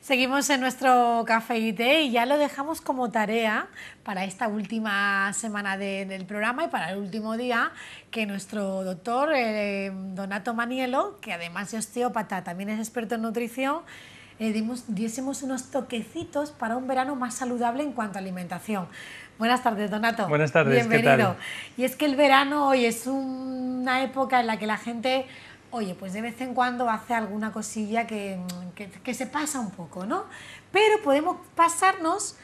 Seguimos en nuestro café y té y ya lo dejamos como tarea para esta última semana del programa y para el último día que nuestro doctor eh, Donato Manielo, que además es osteópata, también es experto en nutrición, eh, dimos, diésemos unos toquecitos para un verano más saludable en cuanto a alimentación. Buenas tardes, Donato. Buenas tardes, bienvenido. Y es que el verano hoy es una época en la que la gente oye, pues de vez en cuando hace alguna cosilla que, se pasa un poco, ¿no? Pero podemos pasarnos,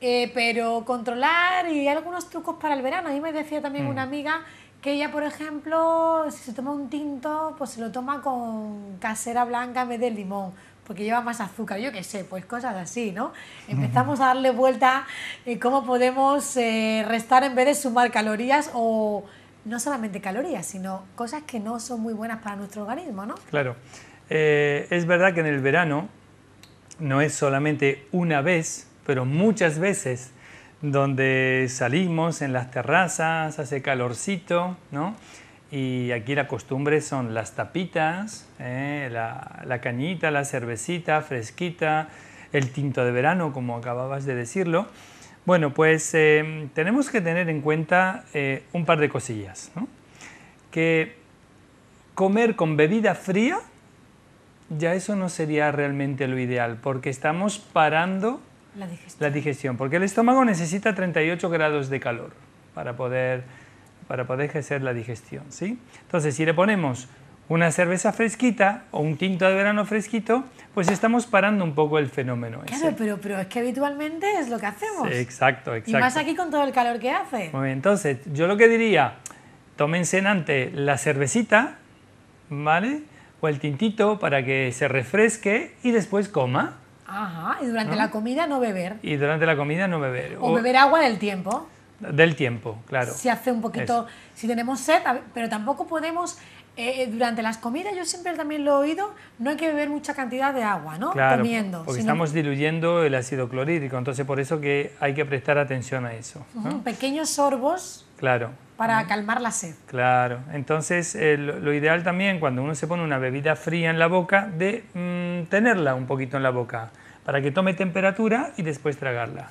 eh, pero controlar y algunos trucos para el verano. A mí me decía también una mm. amiga que ella, por ejemplo, si se toma un tinto, pues se lo toma con casera blanca en vez de limón porque lleva más azúcar, yo qué sé, pues cosas así, ¿no? Empezamos a darle vuelta eh, cómo podemos eh, restar en vez de sumar calorías o no solamente calorías, sino cosas que no son muy buenas para nuestro organismo, ¿no? Claro. Eh, es verdad que en el verano no es solamente una vez, pero muchas veces donde salimos en las terrazas, hace calorcito, ¿no? Y aquí la costumbre son las tapitas, eh, la, cañita, la cervecita fresquita, el tinto de verano, como acababas de decirlo. Bueno, pues em, tenemos que tener en cuenta eh, un par de cosillas. Que comer con bebida fría, ya eso no sería realmente lo ideal, porque estamos parando la digestión porque el estómago necesita 38 grados de calor para poder para poder ejercer la digestión. ¿sí? Entonces, si le ponemos una cerveza fresquita o un tinto de verano fresquito, pues estamos parando un poco el fenómeno. Claro, Pero, pero es que habitualmente es lo que hacemos. exacto, exacto. Y más aquí con todo el calor que hace. Muy bien, entonces, yo lo que diría, en cenante la cervecita, ¿vale? O el tintito para que se refresque y después coma. Ajá, y durante la comida no beber. Y durante la comida no beber. o beber agua del tiempo. Del tiempo, claro. Si hace un poquito, si tenemos sed, pero tampoco podemos, eh, eh, durante las comidas, yo siempre también lo he oído, no hay que beber mucha cantidad de agua, ¿no? Comiendo. Porque estamos diluyendo el ácido clorhídrico, entonces por eso que hay que prestar atención a eso. Pequeños sorbos. Claro. Para calmar la sed. Claro. Entonces, eh, lo, ideal también, cuando uno se pone una bebida fría en la boca, de mm, tenerla un poquito en la boca para que tome temperatura y después tragarla.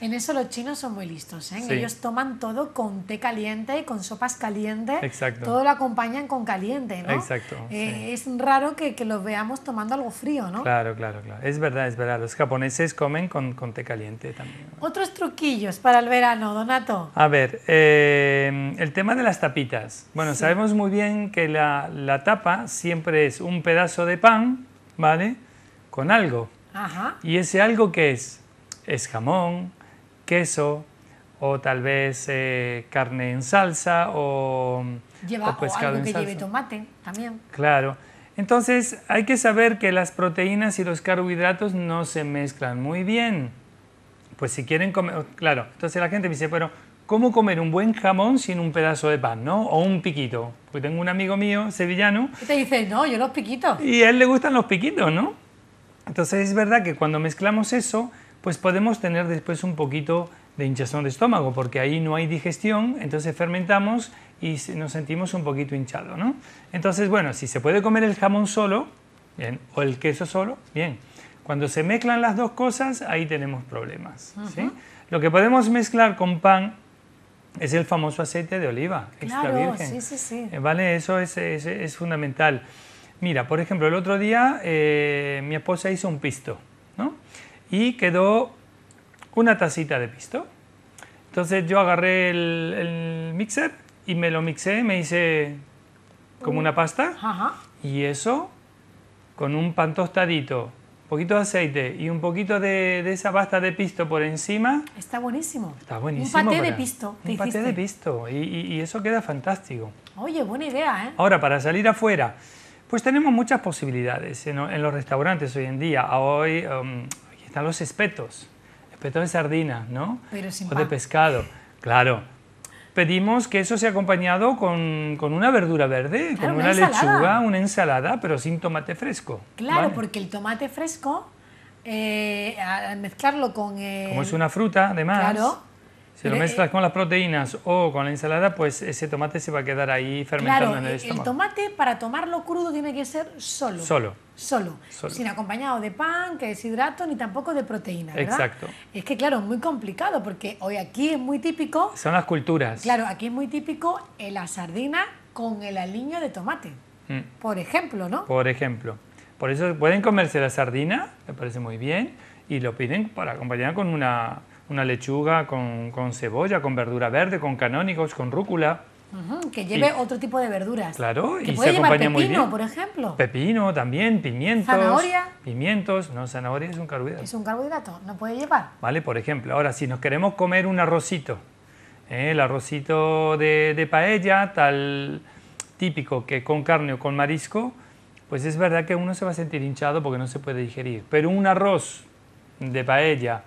En eso los chinos son muy listos. ¿eh? Ellos toman todo con té caliente, con sopas calientes. Exacto. Todo lo acompañan con caliente. Exacto. Eh, es raro que, que, los veamos tomando algo frío, ¿no? Claro, claro, claro. Es verdad, es verdad. Los japoneses comen con, con té caliente también. Otros truquillos para el verano, Donato. A ver, eh, el tema de las tapitas. Bueno, sabemos muy bien que la, la tapa siempre es un pedazo de pan, ¿vale? Con algo. Y ese algo que es, es jamón, queso, o tal vez eh, carne en salsa o, o pescado algo lleve tomate también. Claro. Entonces hay que saber que las proteínas y los carbohidratos no se mezclan muy bien. Pues si quieren comer, claro, entonces la gente me dice, pero ¿cómo comer un buen jamón sin un pedazo de pan, no? O un piquito. Porque tengo un amigo mío, sevillano. Y te dice, no, yo los piquitos. Y a él le gustan los piquitos, ¿no? Entonces es verdad que cuando mezclamos eso, pues podemos tener después un poquito de hinchazón de estómago, porque ahí no hay digestión, entonces fermentamos y nos sentimos un poquito hinchado, ¿no? Entonces, bueno, si se puede comer el jamón solo, bien, o el queso solo, bien. Cuando se mezclan las dos cosas, ahí tenemos problemas, ¿sí? Lo que podemos mezclar con pan es el famoso aceite de oliva, extra virgen. Sí, sí, sí. ¿Vale? Eso es fundamental. Mira, por ejemplo, el otro día eh, mi esposa hizo un pisto, ¿no? Y quedó una tacita de pisto. Entonces yo agarré el, mixer y me lo mixé, me hice como una pasta. Ajá. Y eso, con un pan tostadito, poquito de aceite y un poquito de, esa pasta de pisto por encima. Está buenísimo. Está buenísimo. Un paté de pisto. Un paté de pisto. Y, y, eso queda fantástico. Oye, buena idea, ¿eh? Ahora, para salir afuera pues tenemos muchas posibilidades ¿eh? en, los restaurantes hoy en día. Hoy um, están los espetos, espetos de sardina, ¿no? o de pescado, claro. Pedimos que eso sea acompañado con, una verdura verde, con una, lechuga, una ensalada, pero sin tomate fresco. Claro, porque el tomate fresco, eh, al mezclarlo con... Como es una fruta, además. Claro, si lo mezclas eh, con las proteínas o con la ensalada, pues ese tomate se va a quedar ahí fermentando en el estómago. El tomate para tomarlo crudo tiene que ser solo. Solo. Solo. Sin acompañado de pan, que deshidrato, ni tampoco de proteína. ¿verdad? Exacto. Es que claro, es muy complicado porque hoy aquí es muy típico. Son las culturas. Claro, aquí es muy típico la sardina con el aliño de tomate. Mm. Por ejemplo, ¿no? Por ejemplo. Por eso pueden comerse la sardina, me parece muy bien, y lo piden para acompañar con una una lechuga con, cebolla, con verdura verde, con canónigos, con rúcula. que lleve otro tipo de verduras. Claro, y se acompaña pepino, muy bien. por ejemplo. Pepino también, pimientos. Zanahoria. Pimientos, no, zanahoria es un carbohidrato. Es un carbohidrato, no puede llevar. Vale, por ejemplo. Ahora, si nos queremos comer un arrocito, ¿eh? el arrocito de, de, paella, tal típico que con carne o con marisco, pues es verdad que uno se va a sentir hinchado porque no se puede digerir. Pero un arroz de paella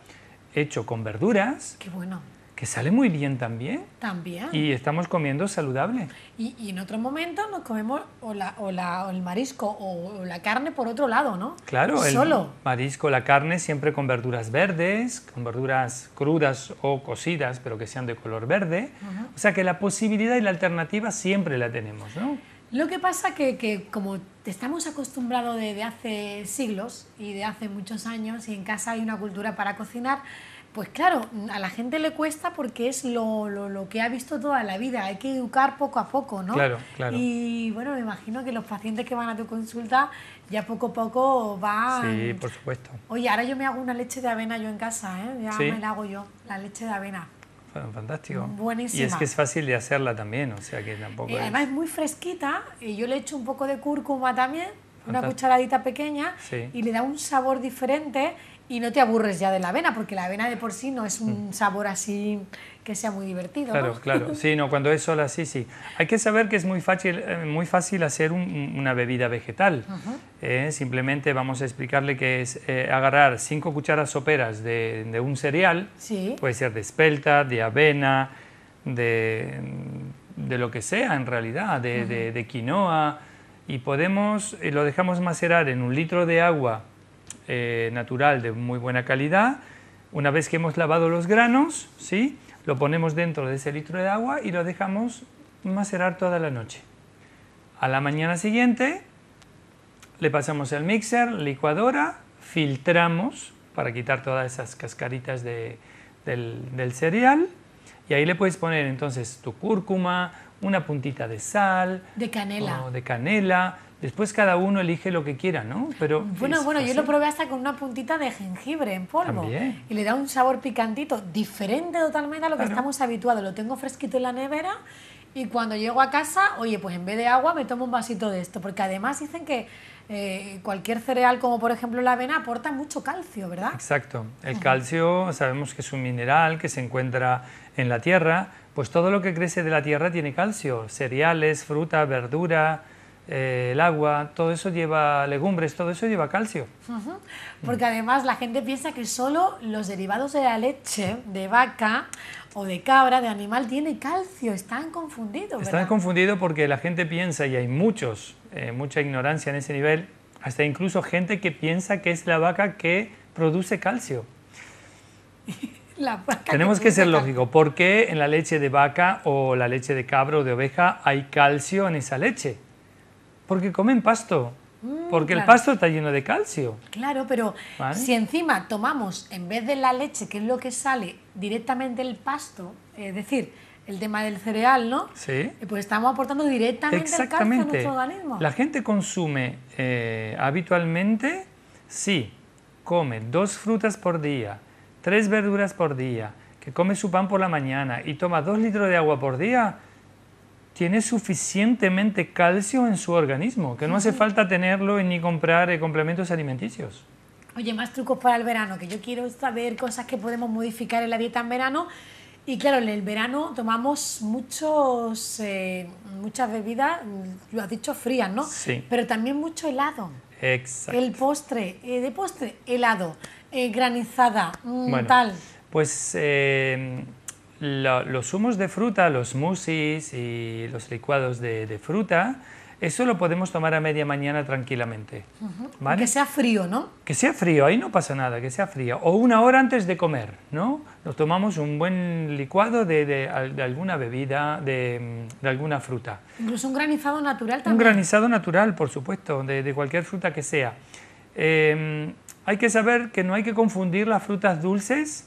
hecho con verduras. Qué bueno. Que sale muy bien también. También. Y estamos comiendo saludable. Y, en otro momento nos comemos o, la, o, la, o el marisco o, la carne por otro lado, ¿no? Claro, el Solo. marisco, la carne siempre con verduras verdes, con verduras crudas o cocidas, pero que sean de color verde. O sea que la posibilidad y la alternativa siempre la tenemos, ¿no? Lo que pasa que, que como estamos acostumbrados de, hace siglos y de hace muchos años y en casa hay una cultura para cocinar, pues claro, a la gente le cuesta porque es lo, lo, lo que ha visto toda la vida, hay que educar poco a poco, ¿no? Claro, claro. Y bueno, me imagino que los pacientes que van a tu consulta ya poco a poco van... Sí, por supuesto. Oye, ahora yo me hago una leche de avena yo en casa, ¿eh? Ya me la hago yo, la leche de avena. Fantástico. Buenísima. Y es que es fácil de hacerla también, o sea que tampoco. es... Además es muy fresquita y yo le echo un poco de cúrcuma también, una cucharadita pequeña, y le da un sabor diferente y no te aburres ya de la avena, porque la avena de por sí no es un mm. sabor así que sea muy divertido. Claro, claro. Sí, no, cuando es sola, sí, sí. Hay que saber que es muy fácil, eh, muy fácil hacer una bebida vegetal. Eh, simplemente vamos a explicarle que es eh, agarrar cinco cucharas soperas de, un cereal, puede ser de espelta, de avena, de, de lo que sea en realidad, de, quinoa, y podemos, lo dejamos macerar en un litro de agua natural de muy buena calidad. Una vez que hemos lavado los granos, ¿sí? Lo ponemos dentro de ese litro de agua y lo dejamos macerar toda la noche. A la mañana siguiente le pasamos el mixer, licuadora, filtramos para quitar todas esas cascaritas del, del cereal y ahí le puedes poner entonces tu cúrcuma, una puntita de sal. De canela. O de canela. Después cada uno elige lo que quiera, ¿no? Pero bueno, bueno, yo lo probé hasta con una puntita de jengibre en polvo. Y le da un sabor picantito, diferente totalmente a lo que estamos habituados. Lo tengo fresquito en la nevera y cuando llego a casa, oye, pues en vez de agua me tomo un vasito de esto. Porque además dicen que eh, cualquier cereal, como por ejemplo la avena, aporta mucho calcio, ¿verdad? Exacto. El calcio sabemos que es un mineral que se encuentra en la tierra pues todo lo que crece de la tierra tiene calcio, cereales, fruta, verdura, eh, el agua, todo eso lleva legumbres, todo eso lleva calcio. Porque además la gente piensa que solo los derivados de la leche de vaca o de cabra, de animal, tiene calcio. Están confundidos. ¿verdad? Están confundidos porque la gente piensa, y hay muchos, eh, mucha ignorancia en ese nivel, hasta incluso gente que piensa que es la vaca que produce calcio. Tenemos que, ser lógico. ¿Por qué en la leche de vaca o la leche de cabra o de oveja hay calcio en esa leche? Porque comen pasto. Mm, porque el pasto está lleno de calcio. Claro, pero si encima tomamos, en vez de la leche, que es lo que sale directamente del pasto, es decir, el tema del cereal, ¿no? Sí. Eh, pues estamos aportando directamente el calcio a nuestro organismo. La gente consume eh, habitualmente, sí, come dos frutas por día, tres verduras por día, que come su pan por la mañana y toma dos litros de agua por día, tiene suficientemente calcio en su organismo, que no hace falta tenerlo ni comprar eh, complementos alimenticios. Oye, más trucos para el verano, que yo quiero saber cosas que podemos modificar en la dieta en verano. Y claro, en el verano tomamos muchos, eh, muchas bebidas, mm, lo has dicho, frías, ¿no? Sí. Pero también mucho helado. Exacto. El postre, eh, de postre, helado. Eh, granizada, tal. Pues em, los humos de fruta, los musis y los licuados de, fruta, eso lo podemos tomar a media mañana tranquilamente. Que sea frío, ¿no? Que sea frío, ahí no pasa nada, que sea frío. O una hora antes de comer, ¿no? Nos tomamos un buen licuado de, de alguna bebida, de, alguna fruta. Incluso un granizado natural también. Un granizado natural, por supuesto, de, cualquier fruta que sea. Em, hay que saber que no hay que confundir las frutas dulces,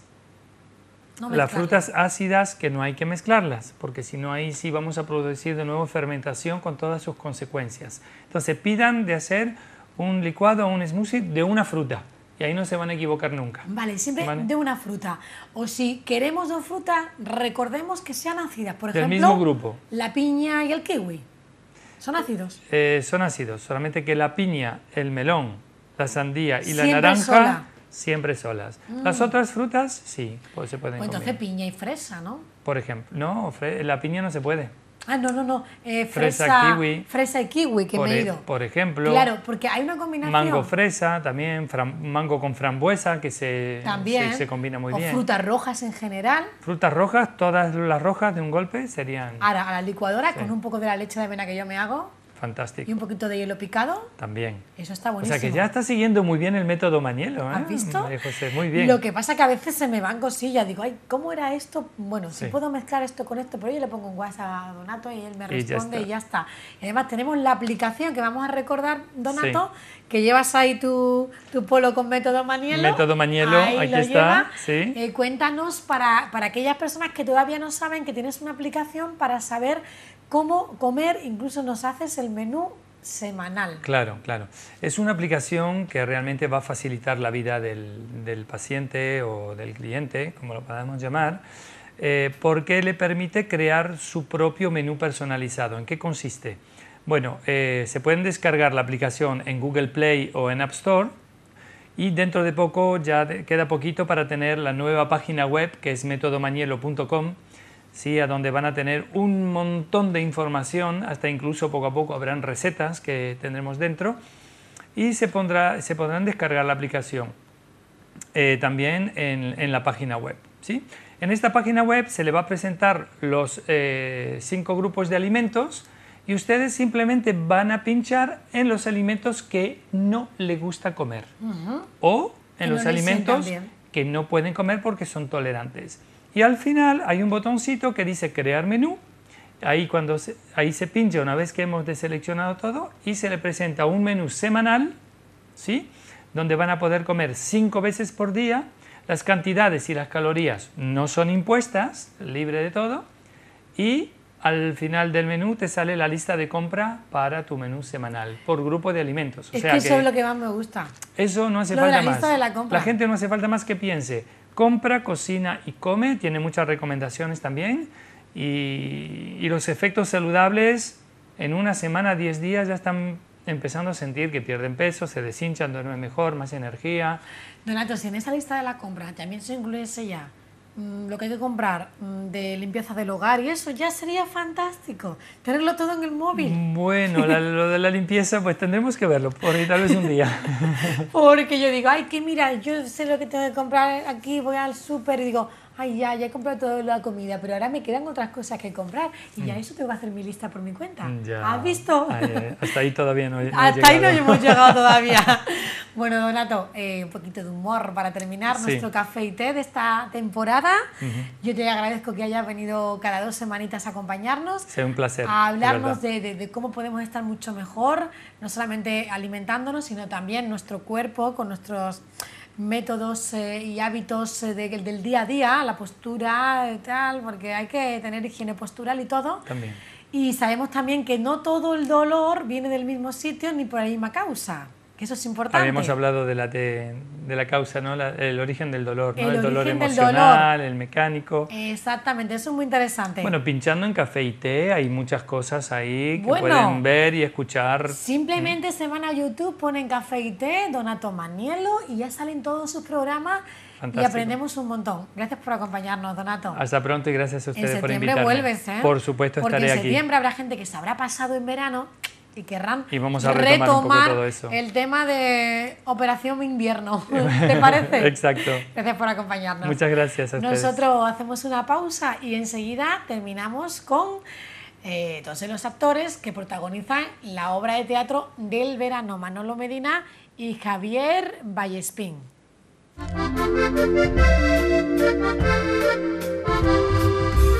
las frutas ácidas, que no hay que mezclarlas, porque si no ahí sí vamos a producir de nuevo fermentación con todas sus consecuencias. Entonces pidan de hacer un licuado o un smoothie de una fruta. Y ahí no se van a equivocar nunca. Vale, siempre de una fruta. O si queremos dos frutas, recordemos que sean ácidas. Por ejemplo, mismo grupo. la piña y el kiwi. ¿Son ácidos? Eh, son ácidos, solamente que la piña, el melón, la sandía y la naranja siempre solas. Mm. Las otras frutas sí, pues se pueden Entonces piña y fresa, ¿no? Por ejemplo, no, la piña no se puede. Ah, no, no, no. Eh, fresa, kiwi. Fresa y kiwi, que me he e, ido. Por ejemplo. Claro, porque hay una combinación. Mango fresa también, mango con frambuesa, que se, también, se, combina muy o bien. frutas rojas en general. Frutas rojas, todas las rojas de un golpe serían... Ahora, a la licuadora, con un poco de la leche de avena que yo me hago. Fantástico. ¿Y un poquito de hielo picado? También. Eso está buenísimo. O sea que ya está siguiendo muy bien el método Mañelo. ¿eh? ¿Has visto? Eh, muy bien. Lo que pasa que a veces se me van cosillas. Digo, ay, ¿cómo era esto? Bueno, si puedo mezclar esto con esto, pero yo le pongo un WhatsApp a Donato y él me responde y ya está. Y además tenemos la aplicación que vamos a recordar, Donato, que llevas ahí tu, tu, polo con método Mañelo. Método Mañelo, aquí está. Sí. Eh, cuéntanos para, para aquellas personas que todavía no saben que tienes una aplicación para saber cómo comer, incluso nos haces el menú semanal. Claro, claro. Es una aplicación que realmente va a facilitar la vida del, paciente o del cliente, como lo podamos llamar, eh, porque le permite crear su propio menú personalizado. ¿En qué consiste? Bueno, eh, se pueden descargar la aplicación en Google Play o en App Store y dentro de poco ya queda poquito para tener la nueva página web que es metodomanielo.com ¿sí? a donde van a tener un montón de información, hasta incluso poco a poco habrán recetas que tendremos dentro, y se, podrán descargar la aplicación eh, también en, la página web. ¿sí? En esta página web se le va a presentar los eh, cinco grupos de alimentos y ustedes simplemente van a pinchar en los alimentos que no le gusta comer o en los alimentos que no pueden comer porque son tolerantes. Y al final hay un botoncito que dice crear menú. Ahí, cuando se, ahí se pincha una vez que hemos deseleccionado todo y se le presenta un menú semanal, ¿sí? donde van a poder comer cinco veces por día. Las cantidades y las calorías no son impuestas, libre de todo. Y al final del menú te sale la lista de compra para tu menú semanal por grupo de alimentos. es sea que eso es lo que más me gusta. Eso no hace falta de la lista De la, compra. la gente no hace falta más que piense compra, cocina y come. Tiene muchas recomendaciones también. Y, los efectos saludables en una semana, 10 días ya están empezando a sentir que pierden peso, se deshinchan, duermen mejor, más energía. Donato, si en esa lista de la compra también se incluye ese ya Mm, lo que hay que comprar mm, de limpieza del hogar y eso ya sería fantástico, tenerlo todo en el móvil. Bueno, lo de la limpieza pues tendremos que verlo, por tal vez un día. Porque yo digo, ay, que mira, yo sé lo que tengo que comprar aquí, voy al súper y digo, ay, ya, ya he comprado toda la comida, pero ahora me quedan otras cosas que comprar y ya mm. eso tengo que hacer mi lista por mi cuenta. Mm, ¿Has visto? Eh, hasta ahí todavía no, llegado. Hasta ahí no hemos llegado todavía. bueno, Donato, eh, un poquito de humor para terminar nuestro café y té de esta temporada. Yo te agradezco que hayas venido cada dos semanitas a acompañarnos. un placer. A hablarnos de cómo podemos estar mucho mejor, no solamente alimentándonos, sino también nuestro cuerpo con nuestros métodos eh, y hábitos eh, del día a día, la postura y eh, tal, porque hay que tener higiene postural y todo. También. Y sabemos también que no todo el dolor viene del mismo sitio ni por la misma causa eso es importante. Habíamos hablado de la, de, la causa, ¿no? el origen del dolor, ¿no? El, dolor emocional, el mecánico. Exactamente, eso es muy interesante. Bueno, pinchando en café y té hay muchas cosas ahí que pueden ver y escuchar. Simplemente se van a YouTube, ponen café y té, Donato Manielo y ya salen todos sus programas. Y aprendemos un montón. Gracias por acompañarnos, Donato. Hasta pronto y gracias a ustedes por invitarme. vuelves, ¿eh? Por supuesto, estaré aquí. En septiembre habrá gente que se habrá pasado en verano y querrán y vamos a retomar, el tema de Operación Invierno. ¿Te parece? Exacto. Gracias por acompañarnos. Muchas gracias. A Nosotros hacemos una pausa y enseguida terminamos con eh, todos los actores que protagonizan la obra de teatro del verano Manolo Medina y Javier Vallespín.